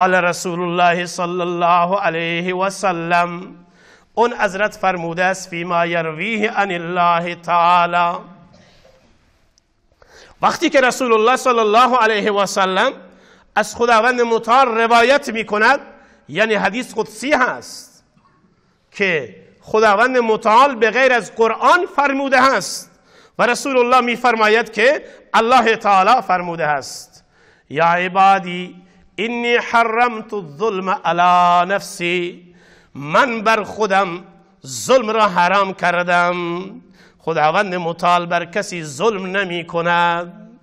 قال رسول الله صلی الله علیه و سلم اون حضرت فرموده است ما یرویه عن الله تعالی وقتی که رسول الله صلی الله علیه و سلم از خداوند متعال روایت می کند یعنی حدیث قدسی هست که خداوند متعال به غیر از قرآن فرموده است و رسول الله می فرماید که الله تعالی فرموده است یا عبادی اینی حرمت الظلم علی نفسی من بر خودم ظلم را حرام کردم خداوند متعال بر کسی ظلم نمی کند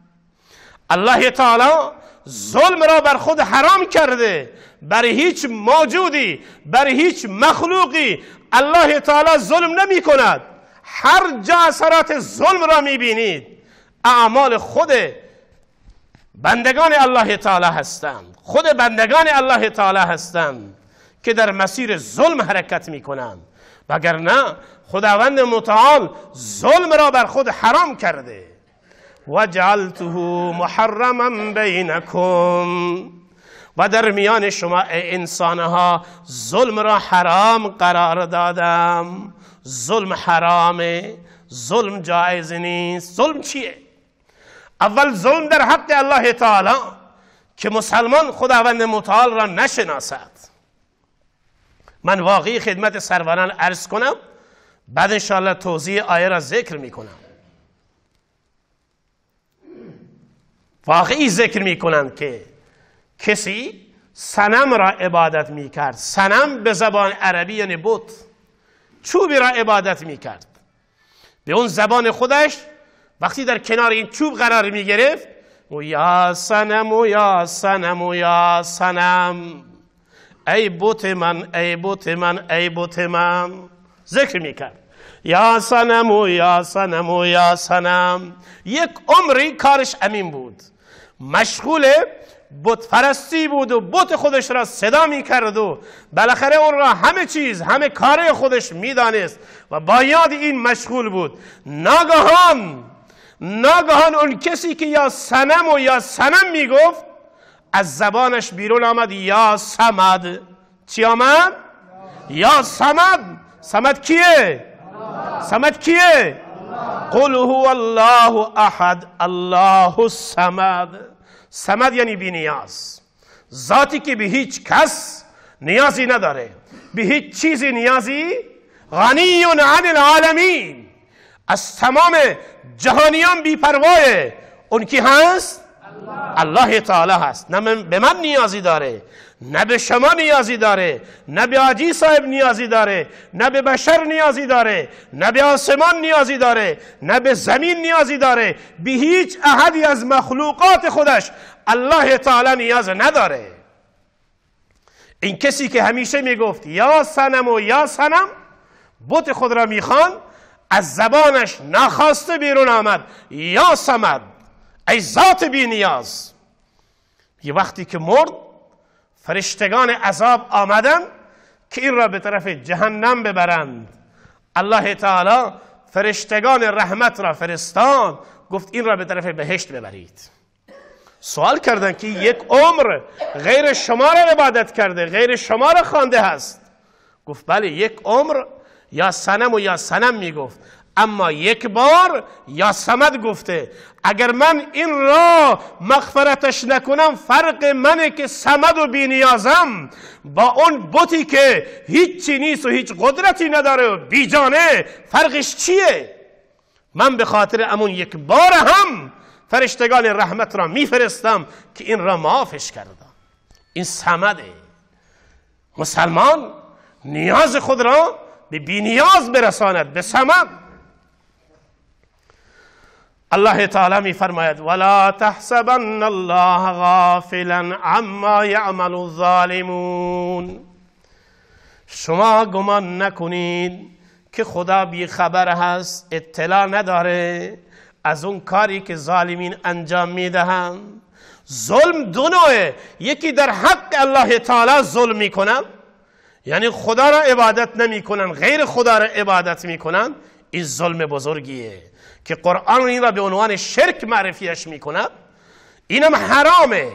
الله تعالی ظلم را بر خود حرام کرده بر هیچ موجودی بر هیچ مخلوقی الله تعالی ظلم نمی کند هر جا اثرات ظلم را می بینید اعمال خوده بندگان الله تعالی هستند خود بندگان الله تعالی هستم که در مسیر ظلم حرکت می کنم وگرنه خداوند متعال ظلم را بر خود حرام کرده و جعلته محرما بینکم و در میان شما انسانها ظلم را حرام قرار دادم ظلم حرامه ظلم جایز نیست ظلم چیه اول ظلم در حق الله تعالی که مسلمان خداوند متعال را نشناسد من واقعی خدمت سروران عرض کنم بعد انشاءالله توضیح آیه را ذکر می کنم واقعی ذکر کنم که کسی سنم را عبادت می کرد سنم به زبان عربی یعنی بود چوبی را عبادت میکرد به اون زبان خودش وقتی در کنار این چوب قرار می گرفت و یا سنم و یا سنم و یا سنم ای بوت من ای بوت من ای بوت من ذکر میکرد یا سنم و یا سنم و یا سنم یک عمری کارش امین بود مشغول بت فرستی بود و بت خودش را صدا می کرد و بالاخره اون را همه چیز همه کار خودش میدانست و با یاد این مشغول بود ناگهان ناگهان اون کسی که یا سنم و یا سنم میگفت از زبانش بیرون آمد یا سمد چی آمد؟ یا سمد سمد کیه؟ سمد کیه؟ قل هو الله احد الله سمد سمد یعنی بی نیاز ذاتی که به هیچ کس نیازی نداره به هیچ چیزی نیازی غنی عن العالمین از تمام جهانیان بیپرواه اون کی هست؟ الله, الله تعالی هست نه به من نیازی داره نه به شما نیازی داره نه به آجی صاحب نیازی داره نه به بشر نیازی داره نه به آسمان نیازی داره نه به زمین نیازی داره به هیچ احدی از مخلوقات خودش الله تعالی نیاز نداره این کسی که همیشه میگفت یا سنم و یا سنم بت خود را میخوان از زبانش نخواسته بیرون آمد یا سمد ای ذات بی نیاز یه وقتی که مرد فرشتگان عذاب آمدن که این را به طرف جهنم ببرند الله تعالی فرشتگان رحمت را فرستاد گفت این را به طرف بهشت ببرید سوال کردن که یک عمر غیر شما را عبادت کرده غیر شما را خوانده هست گفت بله یک عمر یا سنم و یا سنم میگفت اما یک بار یا سمد گفته اگر من این را مغفرتش نکنم فرق منه که سمد و بینیازم با اون بوتی که هیچی نیست و هیچ قدرتی نداره و بیجانه فرقش چیه من به خاطر امون یک بار هم فرشتگان رحمت را میفرستم که این را معافش کردم این سمده مسلمان نیاز خود را به بینیاز برساند به سمم الله تعالی می فرماید ولا تحسبن الله غافلا عما يعمل الظالمون شما گمان نکنید که خدا بی خبر هست اطلاع نداره از اون کاری که ظالمین انجام میدهم ظلم دو نوعه یکی در حق الله تعالی ظلم میکنم یعنی خدا را عبادت نمیکنن غیر خدا را عبادت میکنن این ظلم بزرگیه که قرآن این را به عنوان شرک معرفیش کند، اینم حرامه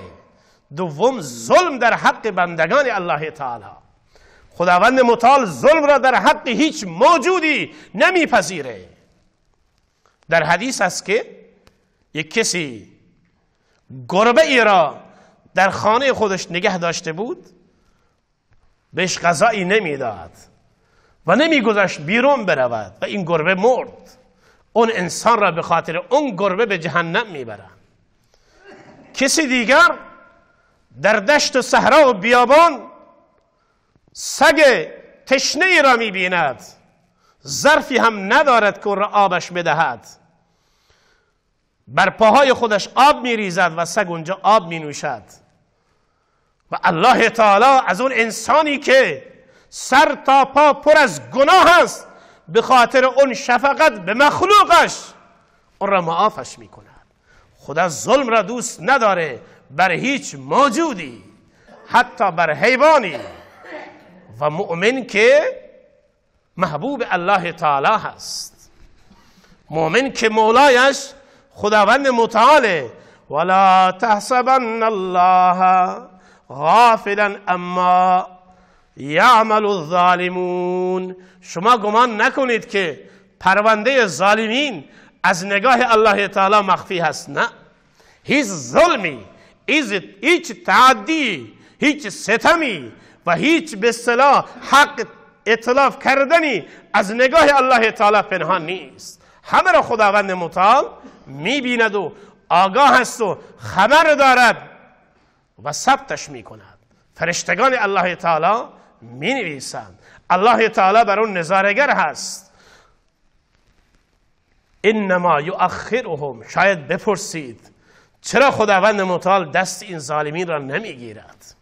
دوم ظلم در حق بندگان الله تعالی خداوند متعال ظلم را در حق هیچ موجودی نمیپذیره در حدیث است که یک کسی گربه ای را در خانه خودش نگه داشته بود بهش غذایی نمیداد و نمیگذاشت بیرون برود و این گربه مرد اون انسان را به خاطر اون گربه به جهنم میبرد. کسی دیگر در دشت و صحرا و بیابان سگ تشنه ای را میبیند ظرفی هم ندارد که را آبش بدهد بر پاهای خودش آب میریزد و سگ اونجا آب مینوشد و الله تعالی از اون انسانی که سر تا پا پر از گناه است به خاطر اون شفقت به مخلوقش اون را معافش میکند خدا ظلم را دوست نداره بر هیچ موجودی حتی بر حیوانی و مؤمن که محبوب الله تعالی هست مؤمن که مولایش خداوند متعاله ولا تحسبن الله غافلا اما یعمل الظالمون شما گمان نکنید که پرونده ظالمین از نگاه الله تعالی مخفی هست نه هیچ ظلمی هیچ تعدی هیچ ستمی و هیچ به صلاح حق اطلاف کردنی از نگاه الله تعالی پنهان نیست همه را خداوند متعال میبیند و آگاه است و خبر دارد و ثبتش می کند فرشتگان الله تعالی می نویسند الله تعالی بر اون نظارگر هست انما یؤخرهم شاید بپرسید چرا خداوند متعال دست این ظالمین را نمیگیرد